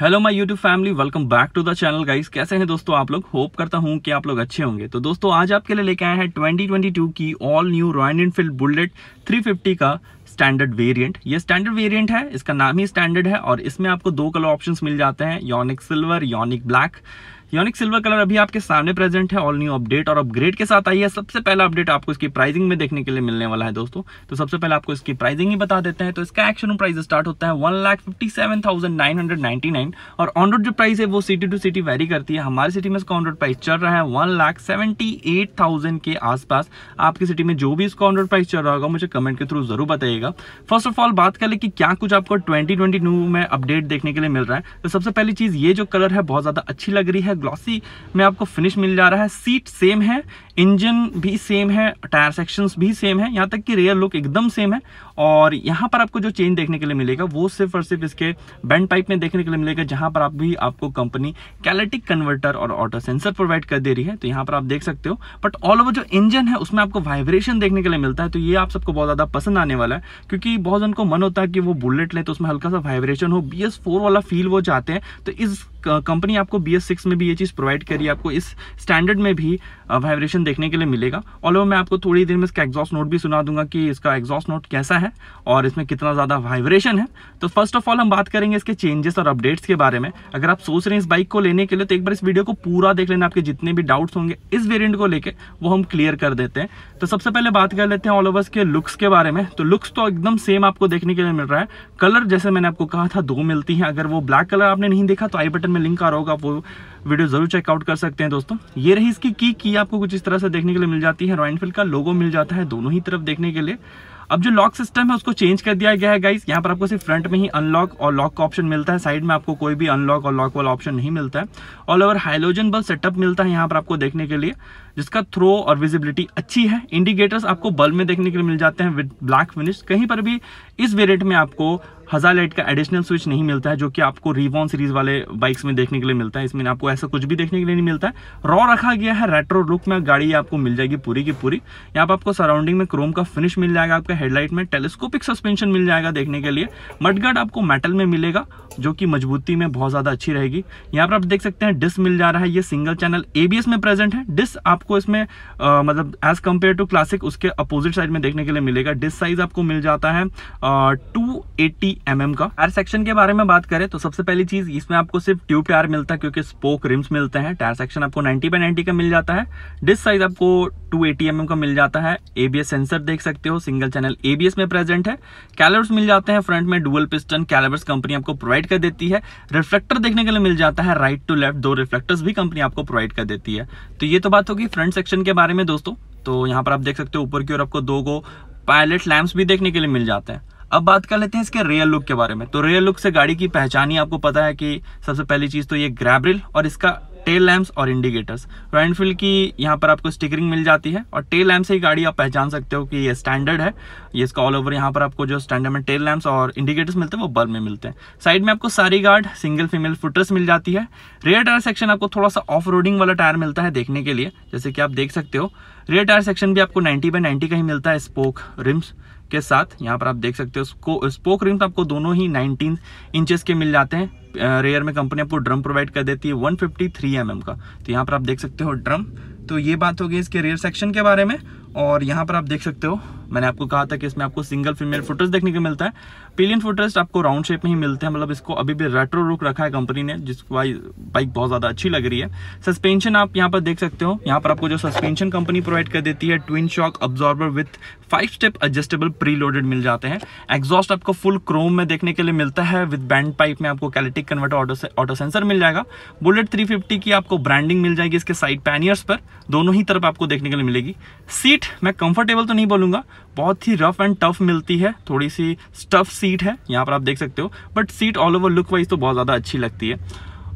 hello my YouTube family welcome back to the channel guys कैसे हैं दोस्तों आप लोग होप करता हूं कि आप लोग अच्छे होंगे तो दोस्तों आज आपके लिए लेके आए हैं 2022 की all new Royal Enfield Bullet 350 का स्टैंडर्ड वेरिएंट ये स्टैंडर्ड वेरिएंट है इसका नाम ही स्टैंडर्ड है और इसमें आपको दो कलर ऑप्शन मिल जाते हैं योनिक सिल्वर योनिक ब्लैक योनिक सिल्वर कलर अभी आपके सामने प्रेजेंट है ऑल न्यू अपडेट और अपग्रेड के साथ आई है सबसे पहला अपडेट आपको इसकी प्राइसिंग में देखने के लिए मिलने वाला है दोस्तों तो सबसे पहले आपको इसकी प्राइसिंग ही बता देते हैं तो इसका एक्शन प्राइस स्टार्ट होता है one lakh fifty seven thousand nine hundred ninety nine और ऑन रोड जो प्राइस है वो सिटी टू सिटी वेरी करती है हमारे सिटी में इसका ऑन रोड प्राइस चल रहा है one lakh seventy eight thousand के आसपास आपकी सिटी में जो भी इसका ऑन रोड प्राइस चल रहा होगा मुझे कमेंट के थ्रू जरूर बताइएगा फर्स्ट ऑफ ऑल बात ले कि क्या कुछ आपको ट्वेंटी ट्वेंटी में अपडेट देखने के लिए मिल रहा है तो सबसे पहली चीज़ ये जो कलर है बहुत ज़्यादा अच्छी लग रही है ग्लॉसी में आपको फिनिश मिल जा रहा है सीट सेम है इंजन भी सेम है टायर सेक्शंस भी सेम है यहाँ तक कि रेयर लुक एकदम सेम है और यहाँ पर आपको जो चेंज देखने के लिए मिलेगा वो सिर्फ और सिर्फ इसके बैंड पाइप में देखने के लिए मिलेगा जहाँ पर आप भी आपको कंपनी कैलेटिक कन्वर्टर और ऑटो सेंसर प्रोवाइड कर दे रही है तो यहाँ पर आप देख सकते हो बट ऑल ओवर जो इंजन है उसमें आपको वाइब्रेशन देखने के लिए मिलता है तो ये आप सबको बहुत ज़्यादा पसंद आने वाला है क्योंकि बहुत जन को मन होता है कि वो बुलेट लें तो उसमें हल्का सा वाइब्रेशन हो बी वाला फील वो चाहते हैं तो इस कंपनी आपको बी में भी ये चीज़ प्रोवाइड करी आपको इस स्टैंडर्ड में भी वाइब्रेशन देखने के लिए मिलेगा ऑल ओवर मैं आपको थोड़ी देर में इसका एग्जॉस्ट नोट भी सुना दूंगा कि इसका एग्जॉस्ट नोट कैसा है और इसमें कितना ज़्यादा वाइब्रेशन है तो फर्स्ट ऑफ ऑल हम बात करेंगे इसके चेंजेस और अपडेट्स के बारे में अगर आप सोच रहे हैं इस बाइक को लेने के लिए तो एक बार इस वीडियो को पूरा देख लेना आपके जितने भी डाउट्स होंगे इस वेरियंट को लेकर वो हम क्लियर कर देते हैं तो सबसे पहले बात कर लेते हैं ऑल ओवर के लुक्स के बारे में तो लुक्स तो एकदम सेम आपको देखने के लिए मिल रहा है कलर जैसे मैंने आपको कहा था दो मिलती हैं अगर वो ब्लैक कलर आपने नहीं देखा तो आई बटन में लिंक आ रहा होगा वो वीडियो जरूर चेकआउट कर सकते हैं दोस्तों ये रही इसकी की की आपको कुछ इस तरह से देखने के लिए मिल जाती है रॉयल एनफील्ड का लोगो मिल जाता है दोनों ही तरफ देखने के लिए अब जो लॉक सिस्टम है उसको चेंज कर दिया गया है गाइस यहाँ पर आपको सिर्फ फ्रंट में ही अनलॉक और लॉक का ऑप्शन मिलता है साइड में आपको कोई भी अनलॉक और लॉक वाला ऑप्शन नहीं मिलता है all over halogen bulb setup मिलता है यहाँ पर आपको देखने के लिए जिसका थ्रो और विजिबिलिटी अच्छी है इंडिकेटर्स आपको बल्ब में देखने के लिए मिल जाते हैं विद ब्लैक फिनिश कहीं पर भी इस वेरियंट में आपको हज़ार लाइट का एडिशनल स्विच नहीं मिलता है जो कि आपको रिवॉन सीरीज वाले बाइक्स में देखने के लिए मिलता है इसमें आपको ऐसा कुछ भी देखने के लिए नहीं मिलता है रॉ रखा गया है रेट्रो लुक में गाड़ी आपको मिल जाएगी पूरी की पूरी यहाँ पर आपको सराउंडिंग में क्रोम का फिनिश मिल जाएगा आपके हेडलाइट में टेलीस्कोपिक सस्पेंशन मिल जाएगा देखने के लिए मटगढ़ आपको मेटल में मिलेगा जो कि मजबूती में बहुत ज़्यादा अच्छी रहेगी यहाँ पर आप देख सकते हैं डिस्क मिल जा रहा है ये सिंगल चैनल ए में प्रेजेंट है डिस्क आपको इसमें मतलब एज कम्पेयर टू क्लासिक उसके अपोजिट साइड में देखने के लिए मिलेगा डिस्क साइज आपको मिल जाता है टू एम का टायर सेक्शन के बारे में बात करें तो सबसे पहली चीज इसमें आपको सिर्फ ट्यूब टायर मिलता है क्योंकि स्पोक रिम्स मिलते हैं टायर सेक्शन आपको 90 बाई 90 का मिल जाता है डिस्क साइज आपको 280 एमएम का मिल जाता है एबीएस सेंसर देख सकते हो सिंगल चैनल एबीएस में प्रेजेंट है कैलर्स मिल जाते हैं फ्रंट में डुअल पिस्टन कैलर्स कंपनी आपको प्रोवाइड कर देती है रिफ्लेक्टर देखने के लिए मिल जाता है राइट टू लेफ्ट दो रिफ्लेक्टर्स भी कंपनी आपको प्रोवाइड कर देती है तो ये तो बात होगी फ्रंट सेक्शन के बारे में दोस्तों तो यहाँ पर आप देख सकते हो ऊपर की ओर आपको दो गो पायलट लैम्प भी देखने के लिए मिल जाते हैं अब बात कर लेते हैं इसके रियल लुक के बारे में तो रियल लुक से गाड़ी की पहचान ही आपको पता है कि सबसे पहली चीज़ तो ये ग्रैब्रिल और इसका टेल लैम्प्स और इंडिकेटर्स रॉयल एनफील्ड की यहाँ पर आपको स्टिकरिंग मिल जाती है और टेल लैम्प से ही गाड़ी आप पहचान सकते हो कि ये स्टैंडर्ड है ये इसका ऑल ओवर यहाँ पर आपको जो स्टैंडर्ड में टेल लैम्प्स और इंडिकेटर्स मिलते हैं वो बल्ब में मिलते हैं साइड में आपको sari guard single female footers मिल जाती है रेयर टायर सेक्शन आपको थोड़ा सा ऑफ रोडिंग वाला टायर मिलता है देखने के लिए जैसे कि आप देख सकते हो रेयर टायर सेक्शन भी आपको नाइन्टी बाई नाइन्टी का ही मिलता है स्पोक रिम्स के साथ यहाँ पर आप देख सकते हो उसको स्पोक रिंग तो आपको दोनों ही 19 इंचेस के मिल जाते हैं रेयर में कंपनी आपको ड्रम प्रोवाइड कर देती है 153 फिफ्टी mm का तो यहाँ पर आप देख सकते हो ड्रम तो ये बात हो गई इसके रेयर सेक्शन के बारे में और यहाँ पर आप देख सकते हो मैंने आपको कहा था कि इसमें आपको सिंगल फीमेल फुटरेस्ट देखने को मिलता है पिलियन फुटरेस्ट आपको राउंड शेप में ही मिलते हैं मतलब इसको अभी भी रेट्रो रुक रखा है कंपनी ने जिसको बाइक बहुत ज़्यादा अच्छी लग रही है सस्पेंशन आप यहाँ पर देख सकते हो यहाँ पर आपको जो सस्पेंशन कंपनी प्रोवाइड कर देती है twin shock absorber with five step adjustable pre मिल जाते हैं एग्जॉस्ट आपको फुल क्रोम में देखने के लिए मिलता है विद बैंड पाइप में आपको catalytic converter auto auto sensor मिल जाएगा बुलेट थ्री की आपको ब्रांडिंग मिल जाएगी इसके साइड पैनियर्स पर दोनों ही तरफ आपको देखने के लिए मिलेगी सीट सीट मैं कंफर्टेबल तो नहीं बोलूंगा बहुत ही रफ एंड टफ मिलती है थोड़ी सी स्टफ सीट है यहाँ पर आप देख सकते हो but seat all over look wise तो बहुत ज़्यादा अच्छी लगती है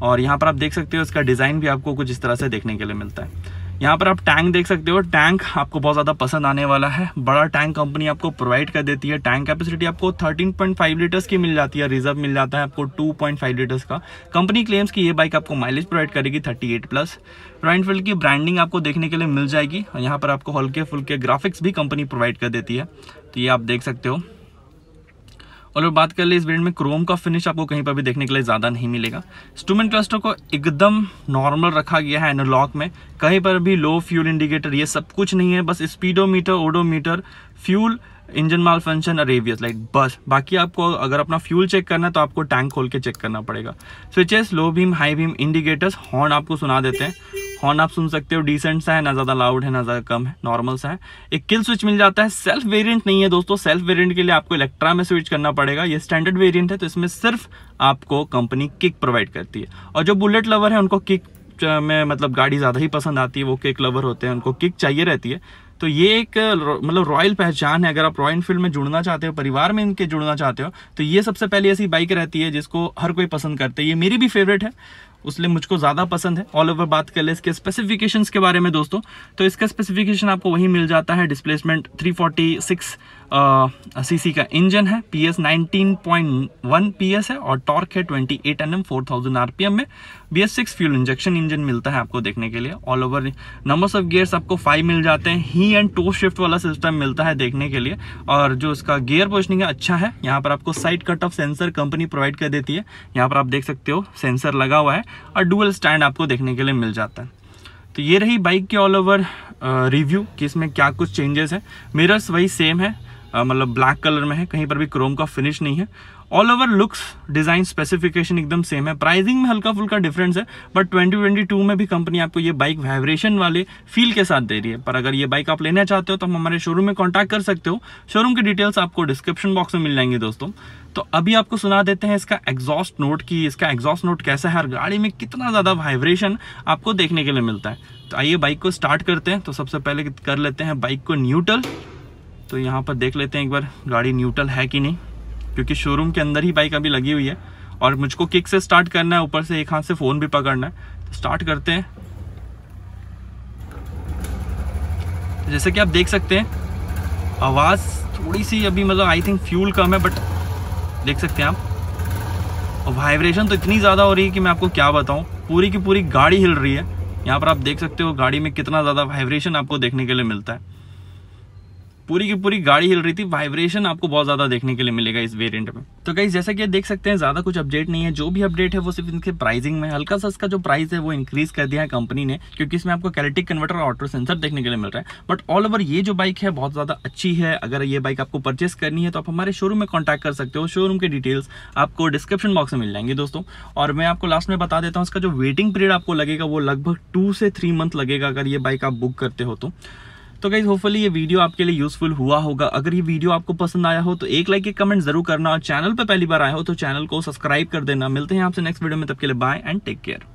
और यहाँ पर आप देख सकते हो इसका डिज़ाइन भी आपको कुछ इस तरह से देखने के लिए मिलता है यहाँ पर आप टैंक देख सकते हो टैंक आपको बहुत ज़्यादा पसंद आने वाला है बड़ा टैंक कंपनी आपको प्रोवाइड कर देती है टैंक कैपेसिटी आपको 13.5 लीटर्स की मिल जाती है रिजर्व मिल जाता है आपको 2.5 लीटर्स का कंपनी क्लेम्स की ये बाइक आपको माइलेज प्रोवाइड करेगी 38 प्लस फील्ड की ब्रांडिंग आपको देखने के लिए मिल जाएगी यहाँ पर आपको हल्के फुल्के ग्राफिक्स भी कंपनी प्रोवाइड कर देती है तो ये आप देख सकते हो और बात कर ले इस ब्रांड में क्रोम का फिनिश आपको कहीं पर भी देखने के लिए ज़्यादा नहीं मिलेगा स्टूमेंट क्लस्टर को एकदम नॉर्मल रखा गया है एनोलॉग में कहीं पर भी लो फ्यूल इंडिकेटर ये सब कुछ नहीं है बस speedometer odometer fuel engine malfunction अरेबियस लाइक बस बाकी आपको अगर अपना फ्यूल चेक करना है तो आपको टैंक खोल के चेक करना पड़ेगा switches low beam high beam indicators horn आपको सुना देते हैं हॉर्न आप सुन सकते हो डिसेंट सा है ना ज़्यादा लाउड है ना ज़्यादा कम है नॉर्मल सा है एक किल स्विच मिल जाता है सेल्फ वेरिएंट नहीं है दोस्तों सेल्फ वेरिएंट के लिए आपको इलेक्ट्रा में स्विच करना पड़ेगा ये स्टैंडर्ड वेरिएंट है तो इसमें सिर्फ आपको कंपनी किक प्रोवाइड करती है और जो बुलेट लवर है उनको किक में मतलब गाड़ी ज़्यादा ही पसंद आती है वो किक लवर होते हैं उनको किक चाहिए रहती है तो ये एक मतलब रॉयल पहचान है अगर आप रॉयल फील्ड में जुड़ना चाहते हो परिवार में इनके जुड़ना चाहते हो तो ये सबसे पहले ऐसी बाइक रहती है जिसको हर कोई पसंद करते हैं ये मेरी भी फेवरेट है उसलिए मुझको ज़्यादा पसंद है ऑल ओवर बात कर ले इसके स्पेसिफिकेशंस के बारे में दोस्तों तो इसका स्पेसिफिकेशन आपको वहीं मिल जाता है डिस्प्लेसमेंट सिक्स सीसी का इंजन है P S nineteen point one P S है और टॉर्क है twenty eight N M four thousand R P M में B S six fuel injection engine मिलता है आपको देखने के लिए all over numbers of gears आपको फाइव मिल जाते हैं ही एंड टो शिफ्ट वाला सिस्टम मिलता है देखने के लिए और जो इसका गियर पोजिशनिंग है अच्छा है यहाँ पर आपको side cut off sensor company provide कर देती है यहाँ पर आप देख सकते हो सेंसर लगा हुआ है और डुअल स्टैंड आपको देखने के लिए मिल जाता है तो ये रही बाइक के ऑल ओवर रिव्यू कि इसमें क्या कुछ चेंजेस हैं मिरर्स वही सेम है मतलब ब्लैक कलर में है कहीं पर भी क्रोम का फिनिश नहीं है all over looks design specification एकदम सेम है प्राइसिंग में हल्का फुल्का डिफरेंस है बट 2022 में भी कंपनी आपको ये बाइक वाइब्रेशन वाले फील के साथ दे रही है पर अगर ये बाइक आप लेना चाहते हो तो हम हमारे शोरूम में कॉन्टैक्ट कर सकते हो शोरूम की डिटेल्स आपको डिस्क्रिप्शन बॉक्स में मिल जाएंगे दोस्तों तो अभी आपको सुना देते हैं इसका एग्जॉस्ट नोट की इसका एग्जॉस्ट नोट कैसा है और गाड़ी में कितना ज़्यादा वाइब्रेशन आपको देखने के लिए मिलता है तो आइए बाइक को स्टार्ट करते हैं तो सबसे पहले कर लेते हैं बाइक को न्यूट्रल तो यहाँ पर देख लेते हैं एक बार गाड़ी न्यूट्रल है कि नहीं क्योंकि शोरूम के अंदर ही बाइक अभी लगी हुई है और मुझको किक से स्टार्ट करना है ऊपर से एक हाथ से फ़ोन भी पकड़ना है तो स्टार्ट करते हैं जैसे कि आप देख सकते हैं आवाज़ थोड़ी सी अभी मतलब आई थिंक फ्यूल कम है बट देख सकते हैं आप और वाइब्रेशन तो इतनी ज़्यादा हो रही है कि मैं आपको क्या बताऊँ पूरी की पूरी गाड़ी हिल रही है यहाँ पर आप देख सकते हो गाड़ी में कितना ज़्यादा वाइब्रेशन आपको देखने के लिए मिलता है पूरी की पूरी गाड़ी हिल रही थी वाइब्रेशन आपको बहुत ज्यादा देखने के लिए मिलेगा इस वेरिएंट में तो कहीं जैसा कि देख सकते हैं ज्यादा कुछ अपडेट नहीं है जो भी अपडेट है वो सिर्फ इनके प्राइसिंग में हल्का सा इसका जो प्राइस है वो इंक्रीज कर दिया है कंपनी ने क्योंकि इसमें आपको कैलेटिक कन्वर्टर और ऑटो सेंसर देखने के लिए मिल रहा है बट ऑल ओवर ये जो बाइक है बहुत ज्यादा अच्छी है अगर ये बाइक आपको परचेस करनी है तो आप हमारे शोरूम में कॉन्टैक्ट कर सकते हो शोरूम के डिटेल्स आपको डिस्क्रिप्शन बॉक्स में मिल जाएंगे दोस्तों और मैं आपको लास्ट में बता देता हूँ इसका जो वेटिंग पीरियड आपको लगेगा वो लगभग टू से थ्री मंथ लगेगा अगर ये बाइक आप बुक करते हो तो तो गाइज होपफुली ये वीडियो आपके लिए यूजफुल हुआ होगा अगर ये वीडियो आपको पसंद आया हो तो एक लाइक एक कमेंट जरूर करना और चैनल पर पहली बार आया हो तो चैनल को सब्सक्राइब कर देना मिलते हैं आपसे नेक्स्ट वीडियो में तब के लिए बाय एंड टेक केयर